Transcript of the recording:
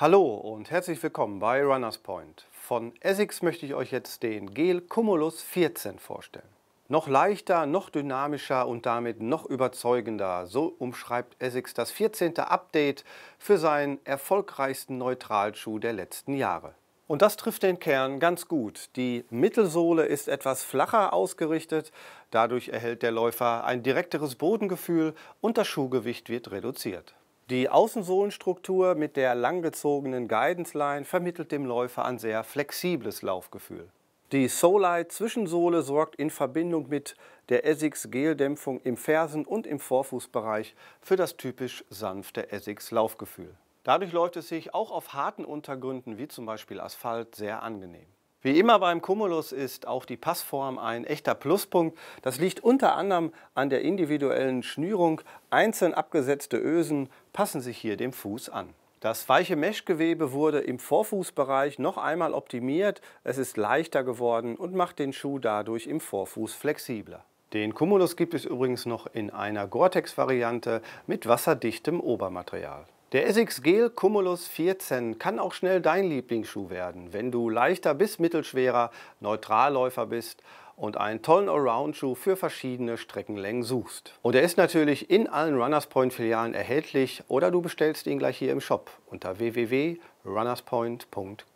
Hallo und herzlich willkommen bei Runners Point. Von Essex möchte ich euch jetzt den Gel Cumulus 14 vorstellen. Noch leichter, noch dynamischer und damit noch überzeugender, so umschreibt Essex das 14. Update für seinen erfolgreichsten Neutralschuh der letzten Jahre. Und das trifft den Kern ganz gut. Die Mittelsohle ist etwas flacher ausgerichtet, dadurch erhält der Läufer ein direkteres Bodengefühl und das Schuhgewicht wird reduziert. Die Außensohlenstruktur mit der langgezogenen Guidance Line vermittelt dem Läufer ein sehr flexibles Laufgefühl. Die Solite Zwischensohle sorgt in Verbindung mit der Essex Geldämpfung im Fersen- und im Vorfußbereich für das typisch sanfte Essex Laufgefühl. Dadurch läuft es sich auch auf harten Untergründen wie zum Beispiel Asphalt sehr angenehm. Wie immer beim Cumulus ist auch die Passform ein echter Pluspunkt. Das liegt unter anderem an der individuellen Schnürung. Einzeln abgesetzte Ösen passen sich hier dem Fuß an. Das weiche Meshgewebe wurde im Vorfußbereich noch einmal optimiert. Es ist leichter geworden und macht den Schuh dadurch im Vorfuß flexibler. Den Cumulus gibt es übrigens noch in einer Gore-Tex-Variante mit wasserdichtem Obermaterial. Der Essex Gel Cumulus 14 kann auch schnell dein Lieblingsschuh werden, wenn du leichter bis mittelschwerer Neutralläufer bist und einen tollen Allround-Schuh für verschiedene Streckenlängen suchst. Und er ist natürlich in allen Runners Point Filialen erhältlich oder du bestellst ihn gleich hier im Shop unter www.runnerspoint.com.